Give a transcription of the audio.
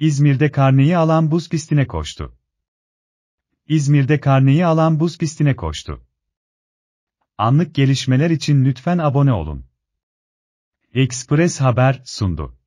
İzmir'de karneyi alan buz pistine koştu. İzmir'de karneyi alan buz pistine koştu. Anlık gelişmeler için lütfen abone olun. Express Haber sundu.